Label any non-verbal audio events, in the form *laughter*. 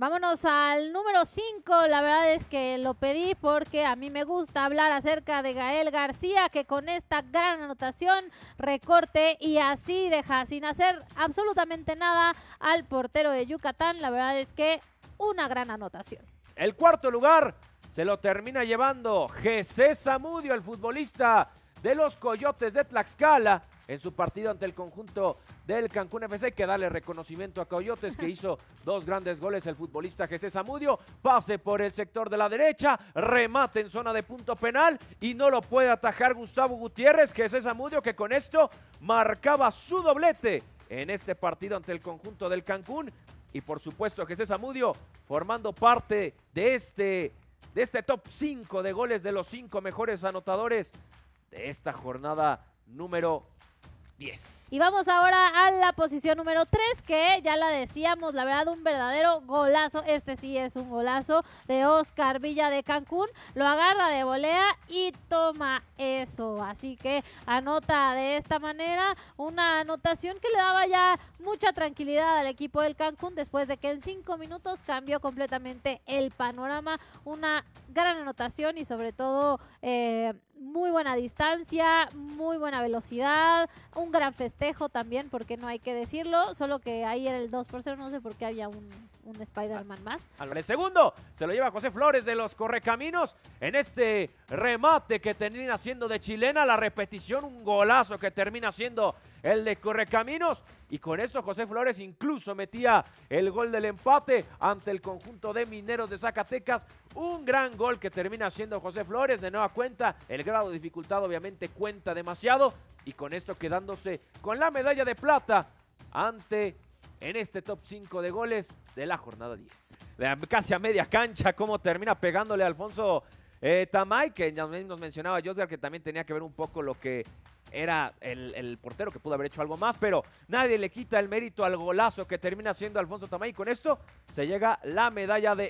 Vámonos al número 5. La verdad es que lo pedí porque a mí me gusta hablar acerca de Gael García, que con esta gran anotación recorte y así deja sin hacer absolutamente nada al portero de Yucatán. La verdad es que una gran anotación. El cuarto lugar se lo termina llevando Jesús Samudio, el futbolista de los Coyotes de Tlaxcala en su partido ante el conjunto del Cancún FC. que dale reconocimiento a Coyotes que *laughs* hizo dos grandes goles el futbolista Jesús Zamudio. Pase por el sector de la derecha, remate en zona de punto penal y no lo puede atajar Gustavo Gutiérrez. Jesús Zamudio que con esto marcaba su doblete en este partido ante el conjunto del Cancún. Y por supuesto Jesús Zamudio formando parte de este de este top 5 de goles de los 5 mejores anotadores de esta jornada número 10. Y vamos ahora a la posición número 3, que ya la decíamos, la verdad, un verdadero golazo. Este sí es un golazo de Oscar Villa de Cancún. Lo agarra de volea y toma eso. Así que anota de esta manera una anotación que le daba ya mucha tranquilidad al equipo del Cancún después de que en cinco minutos cambió completamente el panorama. Una gran anotación y sobre todo... Eh, muy buena distancia, muy buena velocidad, un gran festejo también, porque no hay que decirlo, solo que ahí era el 2 por 0, no sé por qué había un, un Spider-Man más. El segundo se lo lleva José Flores de los Correcaminos en este remate que termina haciendo de chilena, la repetición, un golazo que termina siendo el de Correcaminos. Y con eso José Flores incluso metía el gol del empate ante el conjunto de mineros de Zacatecas. Un gran gol que termina siendo José Flores. De nueva cuenta, el grado de dificultad obviamente cuenta demasiado. Y con esto quedándose con la medalla de plata ante en este top 5 de goles de la jornada 10. Casi a media cancha, cómo termina pegándole a Alfonso eh, Tamay, que nos mencionaba Josgar que también tenía que ver un poco lo que era el, portero que pudo haber hecho algo más, pero nadie le quita el mérito al golazo que termina siendo Alfonso Tamay. Con esto se llega la medalla de